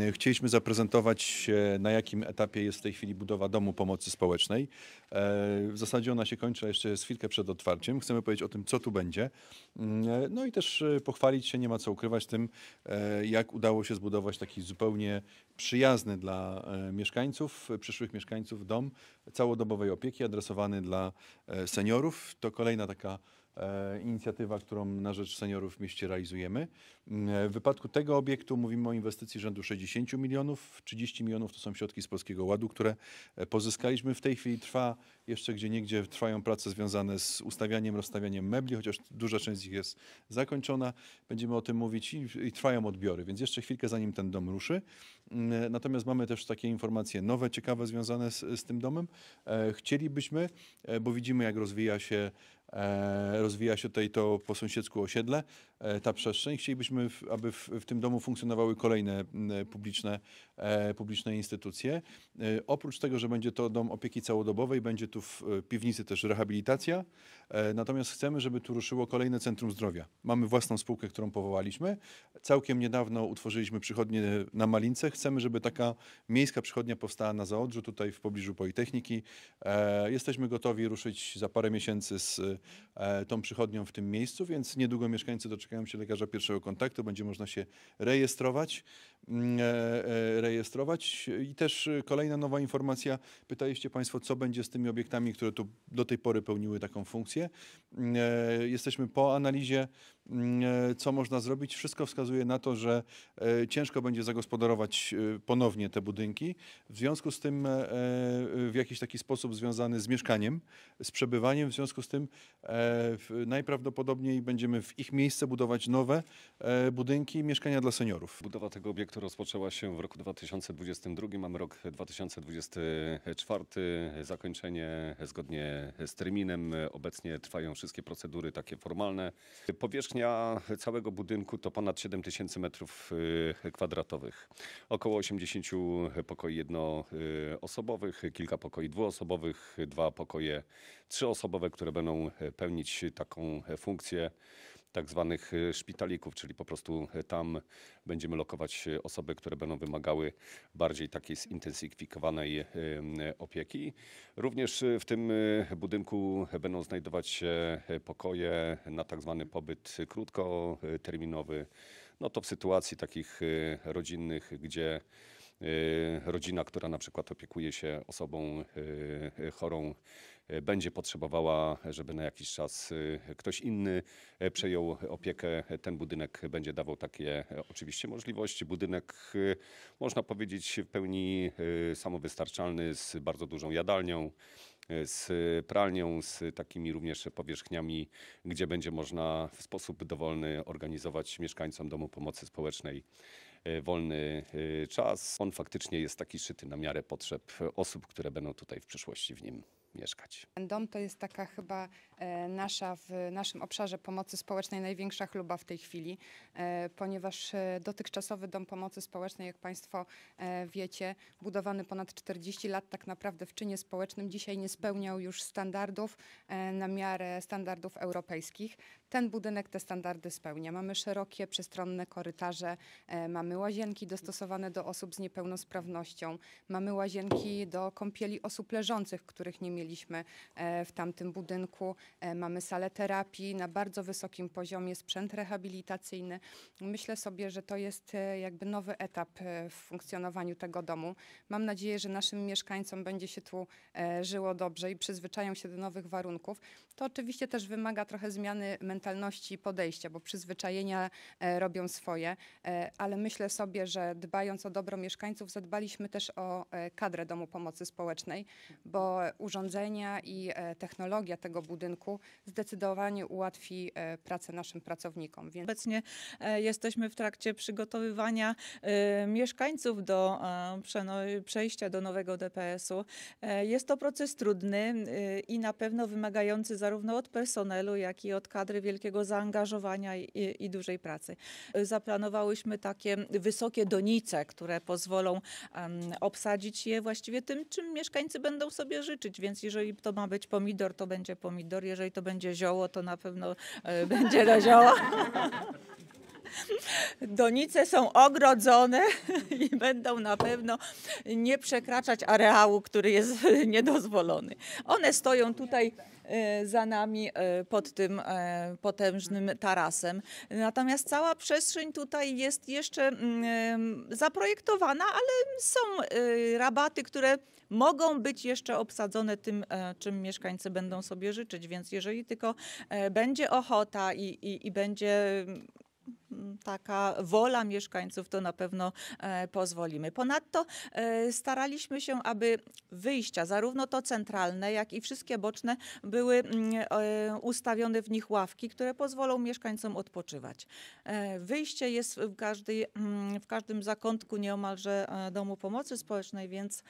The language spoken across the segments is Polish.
E, chcieliśmy zaprezentować, na jakim etapie jest w tej chwili budowa Domu Pomocy Społecznej. E, w zasadzie ona się kończy jeszcze jest chwilkę przed otwarciem. Chcemy powiedzieć o tym, co tu będzie. Mm, e, no i też pochwalić się, nie ma co ukrywać tym, jak udało się zbudować taki zupełnie przyjazny dla mieszkańców, przyszłych mieszkańców dom całodobowej opieki, adresowany dla seniorów. To kolejna taka E, inicjatywa, którą na rzecz seniorów w mieście realizujemy. Mm, e, w wypadku tego obiektu mówimy o inwestycji rzędu 60 milionów. 30 milionów to są środki z Polskiego Ładu, które e, pozyskaliśmy. W tej chwili trwa jeszcze gdzie niegdzie trwają prace związane z ustawianiem, rozstawianiem mebli, chociaż duża część z nich jest zakończona. Będziemy o tym mówić i, i trwają odbiory, więc jeszcze chwilkę zanim ten dom ruszy. Mm, natomiast mamy też takie informacje nowe, ciekawe związane z, z tym domem. Chcielibyśmy, bo widzimy jak rozwija się E, rozwija się tutaj to po sąsiedzku osiedle, E, ta przestrzeń. Chcielibyśmy, aby w, w tym domu funkcjonowały kolejne e, publiczne, e, publiczne instytucje. Oprócz tego, że będzie to dom opieki całodobowej, będzie tu w piwnicy też rehabilitacja. Natomiast chcemy, żeby tu ruszyło kolejne Centrum Zdrowia. Mamy własną spółkę, którą powołaliśmy. Całkiem niedawno utworzyliśmy przychodnię na Malince. Chcemy, żeby taka miejska przychodnia powstała na Zaodrzu, tutaj w pobliżu Politechniki. Jesteśmy gotowi ruszyć za parę miesięcy z tą przychodnią w tym miejscu, więc niedługo mieszkańcy doczekają doczekają się lekarza pierwszego kontaktu, będzie można się rejestrować. Mm, e, e, rejestrować. I też e, kolejna nowa informacja. Pytaliście Państwo, co będzie z tymi obiektami, które tu do tej pory pełniły taką funkcję. Mm, jesteśmy po analizie, mm, co można zrobić. Wszystko wskazuje na to, że ciężko będzie zagospodarować ponownie te budynki. W związku z tym w jakiś taki sposób związany z mieszkaniem, z przebywaniem, w związku z tym najprawdopodobniej będziemy w ich miejsce budować budować nowe e, budynki i mieszkania dla seniorów. Budowa tego obiektu rozpoczęła się w roku 2022, mamy rok 2024, zakończenie zgodnie z terminem. Obecnie trwają wszystkie procedury takie formalne. Powierzchnia całego budynku to ponad 7000 metrów e, kwadratowych. Około 80 pokoi jednoosobowych, kilka pokoi dwuosobowych, dwa pokoje trzyosobowe, które będą e, pełnić taką funkcję tak zwanych e, szpitalików, czyli po prostu e, tam będziemy lokować e, osoby, które będą wymagały bardziej takiej zintensyfikowanej opieki. Również w tym budynku będą znajdować się pokoje na tak zwany pobyt krótkoterminowy. No to w sytuacji takich rodzinnych, gdzie Y, rodzina, która na przykład opiekuje się osobą y, y, chorą, będzie potrzebowała, żeby na jakiś czas ktoś inny przejął opiekę, ten budynek będzie dawał takie oczywiście możliwości. Budynek, można powiedzieć, w pełni samowystarczalny z bardzo dużą jadalnią z pralnią, z takimi również powierzchniami, gdzie będzie można w sposób dowolny organizować mieszkańcom domu pomocy społecznej E, wolny e, czas. On faktycznie jest taki szyty na miarę potrzeb osób, które będą tutaj w przyszłości w nim mieszkać. Ten dom to jest taka chyba e, nasza w naszym obszarze pomocy społecznej największa chluba w tej chwili, ponieważ dotychczasowy dom pomocy społecznej, jak Państwo wiecie, budowany ponad 40 lat tak naprawdę w czynie społecznym, dzisiaj nie spełniał już standardów na miarę standardów europejskich. Ten budynek te standardy spełnia. Mamy szerokie, przestronne korytarze, e, mamy łazienki dostosowane do osób z niepełnosprawnością, mamy łazienki do kąpieli osób leżących, których nie mieliśmy e, w tamtym budynku, e, mamy salę terapii na bardzo wysokim poziomie, sprzęt rehabilitacyjny. Myślę sobie, że to jest jakby nowy etap w funkcjonowaniu tego domu. Mam nadzieję, że naszym mieszkańcom będzie się tu żyło dobrze i przyzwyczają się do nowych warunków. To oczywiście też wymaga trochę zmiany mentalności mentalności podejścia, bo przyzwyczajenia e, robią swoje, e, ale myślę sobie, że dbając o dobro mieszkańców, zadbaliśmy też o e, kadrę Domu Pomocy Społecznej, bo urządzenia i technologia tego budynku zdecydowanie ułatwi pracę naszym pracownikom. Więc... Obecnie jesteśmy w trakcie przygotowywania mieszkańców do przejścia do nowego DPS-u. Jest to proces trudny i na pewno wymagający zarówno od personelu, jak i od kadry wielkiego zaangażowania i, i dużej pracy. Zaplanowałyśmy takie wysokie donice, które pozwolą um, obsadzić je właściwie tym, czym mieszkańcy będą sobie życzyć, więc jeżeli to ma być pomidor, to będzie pomidor, jeżeli to będzie zioło, to na pewno e, będzie to zioło. Donice są ogrodzone i będą na pewno nie przekraczać areału, który jest niedozwolony. One stoją tutaj e, za nami e, pod tym e, potężnym tarasem. Natomiast cała przestrzeń tutaj jest jeszcze mm, zaprojektowana, ale są rabaty, które mogą być jeszcze obsadzone tym, czym mieszkańcy będą sobie życzyć. Więc jeżeli tylko będzie ochota i, i, i będzie taka wola mieszkańców to na pewno e, pozwolimy. Ponadto e, staraliśmy się, aby wyjścia, zarówno to centralne, jak i wszystkie boczne, były mm, e, ustawione w nich ławki, które pozwolą mieszkańcom odpoczywać. Wyjście jest w, każdej, mm, w każdym zakątku nieomalże domu pomocy społecznej, więc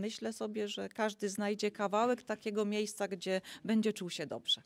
myślę sobie, że każdy znajdzie kawałek takiego miejsca, gdzie będzie czuł się dobrze.